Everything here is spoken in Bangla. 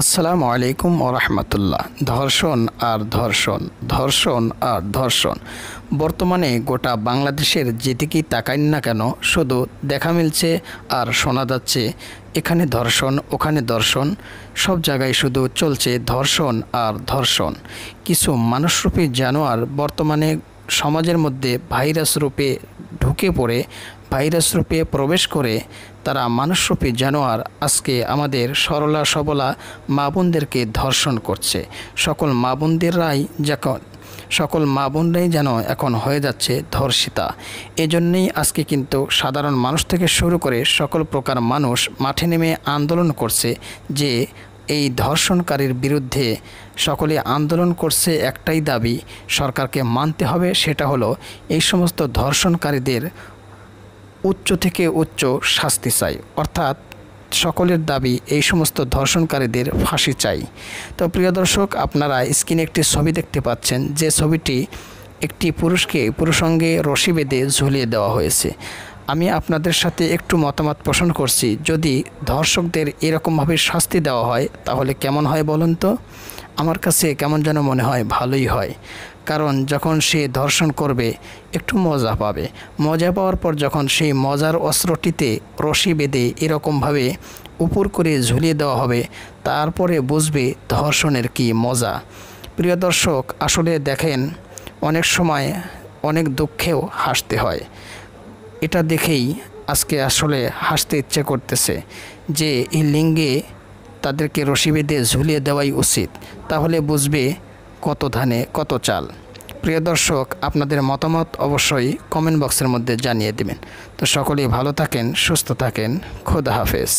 আসসালামু আলাইকুম রাহমাতুল্লাহ ধর্ষণ আর ধর্ষণ ধর্ষণ আর ধর্ষণ বর্তমানে গোটা বাংলাদেশের যেদিকেই তাকাইন না কেন শুধু দেখা মিলছে আর শোনা যাচ্ছে এখানে ধর্ষণ ওখানে ধর্ষণ সব জায়গায় শুধু চলছে ধর্ষণ আর ধর্ষণ কিছু মানুষরূপী জানোয়ার বর্তমানে সমাজের মধ্যে ভাইরাস রূপে ঢুকে পড়ে ভাইরাস রূপে প্রবেশ করে তারা মানুষরূপী জানোয়ার আজকে আমাদের সরলা সবলা মা বোনদেরকে ধর্ষণ করছে সকল মা বোনদেররাই যখন সকল মা বোনরাই যেন এখন হয়ে যাচ্ছে ধর্ষিতা এজন্যেই আজকে কিন্তু সাধারণ মানুষ থেকে শুরু করে সকল প্রকার মানুষ মাঠে নেমে আন্দোলন করছে যে এই ধর্ষণকারীর বিরুদ্ধে সকলে আন্দোলন করছে একটাই দাবি সরকারকে মানতে হবে সেটা হলো এই সমস্ত ধর্ষণকারীদের উচ্চ থেকে উচ্চ শাস্তি চাই অর্থাৎ সকলের দাবি এই সমস্ত ধর্ষণকারীদের ফাঁসি চাই তো প্রিয় দর্শক আপনারা স্ক্রিনে একটি ছবি দেখতে পাচ্ছেন যে ছবিটি একটি পুরুষকে পুরুষঙ্গে রশি বেঁধে ঝুলিয়ে দেওয়া হয়েছে আমি আপনাদের সাথে একটু মতামত পোষণ করছি যদি ধর্ষকদের এরকমভাবে শাস্তি দেওয়া হয় তাহলে কেমন হয় বলুন তো আমার কাছে কেমন যেন মনে হয় ভালোই হয় কারণ যখন সে ধর্ষণ করবে একটু মজা পাবে মজা পাওয়ার পর যখন সেই মজার অস্ত্রটিতে রশি বেঁধে এরকমভাবে উপর করে ঝুলিয়ে দেওয়া হবে তারপরে বুঝবে ধর্ষণের কি মজা প্রিয় দর্শক আসলে দেখেন অনেক সময় অনেক দুঃখেও হাসতে হয় এটা দেখেই আজকে আসলে হাসতে ইচ্ছে করতেছে যে এই লিঙ্গে তাদেরকে রশি বেঁধে ঝুলিয়ে দেওয়াই উচিত তাহলে বুঝবে কত ধানে কত চাল প্রিয় দর্শক আপনাদের মতামত অবশ্যই কমেন্ট বক্সের মধ্যে জানিয়ে দেবেন তো সকলেই ভালো থাকেন সুস্থ থাকেন খোদা হাফেজ